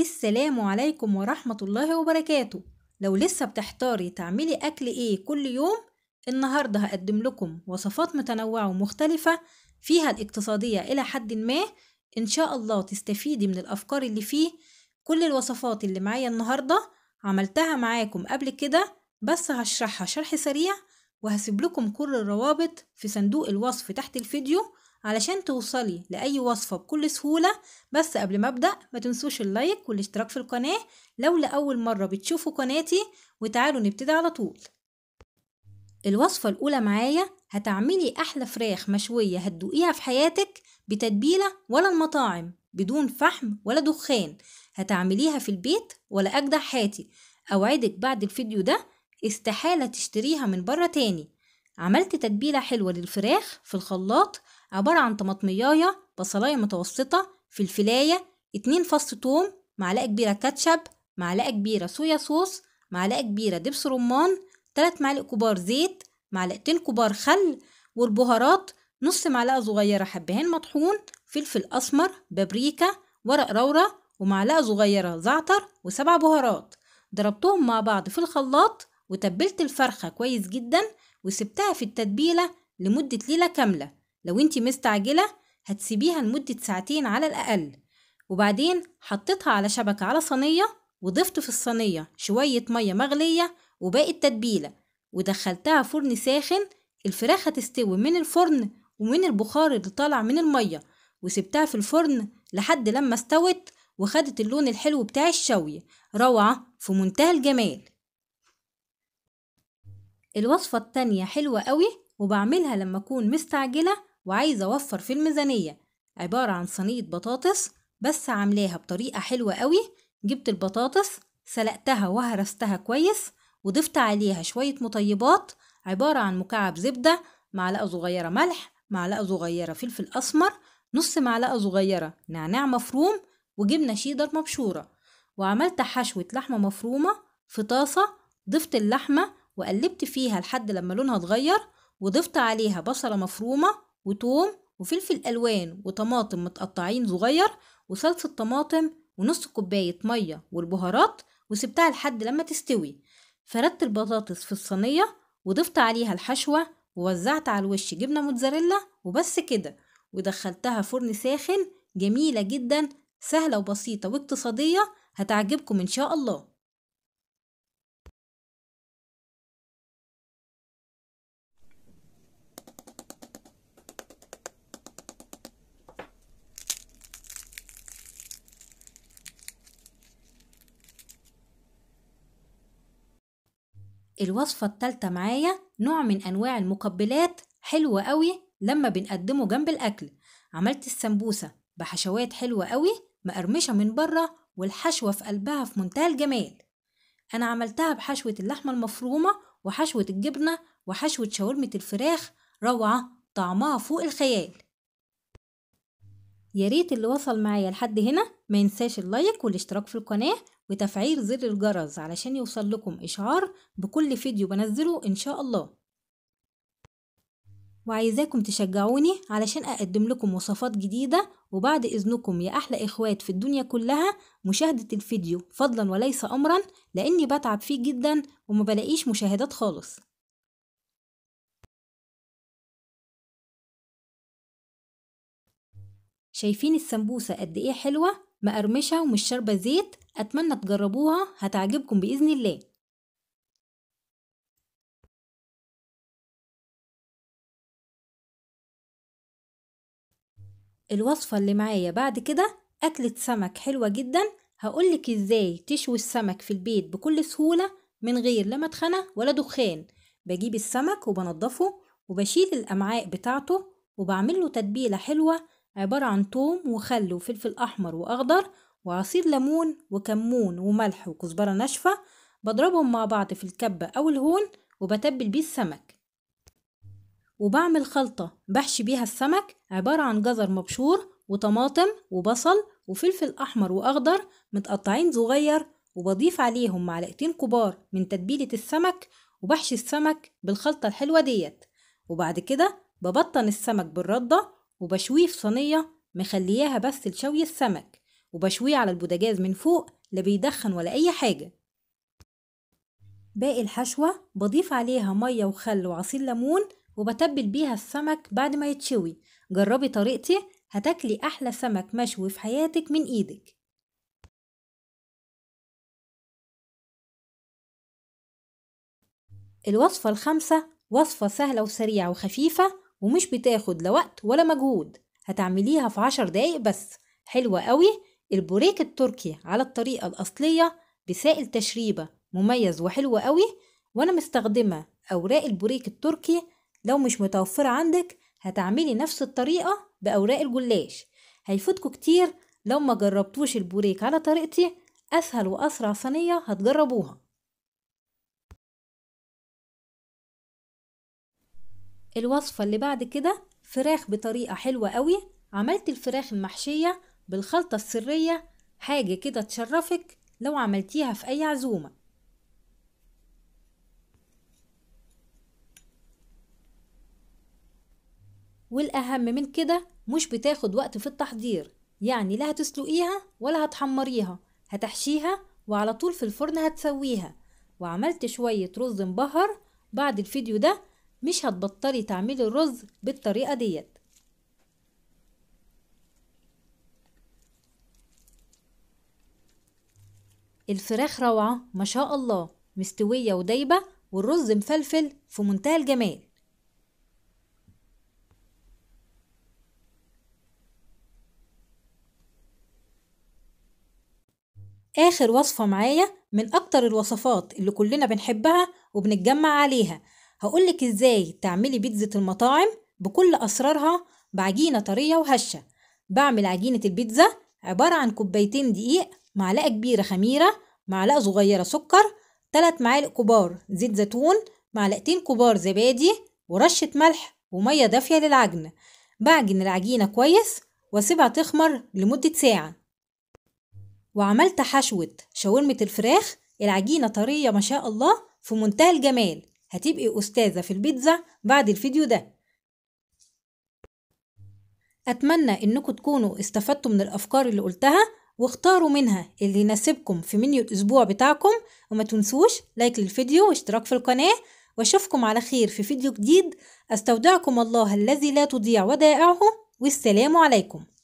السلام عليكم ورحمة الله وبركاته لو لسه بتحتاري تعملي أكل إيه كل يوم النهاردة هقدم لكم وصفات متنوعة ومختلفة فيها الاقتصادية إلى حد ما إن شاء الله تستفيدي من الأفكار اللي فيه كل الوصفات اللي معايا النهاردة عملتها معاكم قبل كده بس هشرحها شرح سريع وهسيب لكم كل الروابط في صندوق الوصف تحت الفيديو علشان توصلي لأي وصفة بكل سهولة بس قبل ما أبدأ ما تنسوش اللايك والاشتراك في القناة لو لأول مرة بتشوفوا قناتي وتعالوا نبتدي على طول الوصفة الأولى معايا هتعملي أحلى فراخ مشوية هتدوقيها في حياتك بتتبيلة ولا المطاعم بدون فحم ولا دخان هتعمليها في البيت ولا أجدع حياتي أوعدك بعد الفيديو ده استحالة تشتريها من بره تاني عملت تتبيلة حلوة للفراخ في الخلاط عبارة عن طماطمياية بصلاية متوسطة فلفلاية اتنين فص توم معلقة كبيرة كاتشب معلقة كبيرة صويا صوص معلقة كبيرة دبس رمان تلات معالق كبار زيت معلقتين كبار خل والبهارات نص معلقة صغيرة حبهان مطحون فلفل أسمر بابريكا ورق رورة ومعلقة صغيرة زعتر وسبع بهارات ضربتهم مع بعض في الخلاط وتبلت الفرخة كويس جدا وسبتها في التتبيلة لمدة ليلة كاملة لو انت مستعجلة هتسيبيها لمدة ساعتين على الأقل وبعدين حطيتها على شبكة على صينية وضفت في الصينية شوية مية مغلية وباقي التتبيلة ودخلتها فرن ساخن الفراخ هتستوي من الفرن ومن البخار اللي طالع من المية وسبتها في الفرن لحد لما استوت وخدت اللون الحلو بتاع الشوي روعة في منتهى الجمال الوصفة التانية حلوة قوي وبعملها لما أكون مستعجلة وعايزة أوفر في الميزانية عبارة عن صينية بطاطس بس عاملاها بطريقة حلوة قوي جبت البطاطس سلقتها وهرستها كويس وضفت عليها شوية مطيبات عبارة عن مكعب زبدة معلقة صغيرة ملح معلقة صغيرة فلفل أسمر نص معلقة صغيرة نعناع مفروم وجبنة شيدر مبشورة وعملت حشوة لحمة مفرومة في طاسة ضفت اللحمة وقلبت فيها لحد لما لونها اتغير وضفت عليها بصلة مفرومة وتوم وفلفل الوان وطماطم متقطعين صغير وصلصه طماطم ونص كوبايه ميه والبهارات وسبتها لحد لما تستوي فردت البطاطس في الصينيه وضفت عليها الحشوه ووزعت على الوش جبنه موتزاريلا وبس كده ودخلتها فرن ساخن جميله جدا سهله وبسيطه واقتصاديه هتعجبكم ان شاء الله الوصفة التالتة معايا نوع من أنواع المقبلات حلوة قوي لما بنقدمه جنب الأكل عملت السمبوسة بحشوات حلوة قوي مقرمشة من بره والحشوة في قلبها في منتهى الجمال أنا عملتها بحشوة اللحمة المفرومة وحشوة الجبنة وحشوة شاورمة الفراخ روعة طعمها فوق الخيال ياريت اللي وصل معايا لحد هنا ما ينساش اللايك والاشتراك في القناة وتفعيل زر الجرس علشان يوصل لكم إشعار بكل فيديو بنزله إن شاء الله وعايزاكم تشجعوني علشان أقدم لكم وصفات جديدة وبعد إذنكم يا أحلى إخوات في الدنيا كلها مشاهدة الفيديو فضلا وليس أمرا لأني بتعب فيه جدا وما بلاقيش مشاهدات خالص شايفين السمبوسة قد إيه حلوة مقرمشة ومش شاربة زيت أتمنى تجربوها هتعجبكم بإذن الله الوصفة اللي معايا بعد كده أكلة سمك حلوة جدا هقولك إزاي تشوي السمك في البيت بكل سهولة من غير لا مدخنة ولا دخان بجيب السمك وبنضفه وبشيل الأمعاء بتاعته وبعمله تتبيلة حلوة عبارة عن توم وخل وفلفل أحمر وأخضر وعصير ليمون وكمون وملح وكزبرة ناشفة بضربهم مع بعض في الكبة أو الهون وبتبل بيه السمك وبعمل خلطة بحشي بيها السمك عبارة عن جزر مبشور وطماطم وبصل وفلفل أحمر وأخضر متقطعين صغير وبضيف عليهم معلقتين كبار من تتبيلة السمك وبحشي السمك بالخلطة الحلوة ديت وبعد كده ببطن السمك بالردة وبشويه في صينية مخلياها بس لشوي السمك وبشويه على البوتاجاز من فوق لا بيدخن ولا أي حاجة باقي الحشوة بضيف عليها مية وخل وعصير ليمون وبتبل بيها السمك بعد ما يتشوي جربي طريقتي هتاكلي أحلى سمك مشوي في حياتك من إيدك الوصفة الخامسة وصفة سهلة وسريعة وخفيفة ومش بتاخد لا وقت ولا مجهود هتعمليها في عشر دقايق بس حلوة قوي البوريك التركي على الطريقة الأصلية بسائل تشريبة مميز وحلو قوي وأنا مستخدمة أوراق البوريك التركي لو مش متوفرة عندك هتعملي نفس الطريقة بأوراق الجلاش هيفوتكوا كتير لو ما جربتوش البوريك على طريقتي أسهل وأسرع صينية هتجربوها الوصفة اللي بعد كده فراخ بطريقة حلوة قوي عملت الفراخ المحشية بالخلطة السرية حاجة كده تشرفك لو عملتيها في أي عزومة والأهم من كده مش بتاخد وقت في التحضير يعني لا هتسلقيها ولا هتحمريها هتحشيها وعلى طول في الفرن هتسويها وعملت شوية رز مبهر بعد الفيديو ده مش هتبطلي تعملي الرز بالطريقة ديت الفراخ روعة ما شاء الله مستوية ودايبة والرز مفلفل في منتهى الجمال آخر وصفة معايا من أكتر الوصفات اللي كلنا بنحبها وبنتجمع عليها هقولك ازاي تعملي بيتزا المطاعم بكل اسرارها بعجينه طريه وهشه بعمل عجينه البيتزا عباره عن كوبايتين دقيق معلقه كبيره خميره معلقه صغيره سكر 3 معالق كبار زيت زيتون معلقتين كبار زبادي ورشه ملح وميه دافيه للعجن بعجن العجينه كويس واسيبها تخمر لمده ساعه وعملت حشوه شاورمه الفراخ العجينه طريه ما شاء الله في منتهى الجمال هتبقي أستاذة في البيتزا بعد الفيديو ده أتمنى إنكم تكونوا استفدتوا من الأفكار اللي قلتها واختاروا منها اللي يناسبكم في منيو الأسبوع بتاعكم وما تنسوش لايك للفيديو واشتراك في القناة واشوفكم على خير في فيديو جديد استودعكم الله الذي لا تضيع ودائعه والسلام عليكم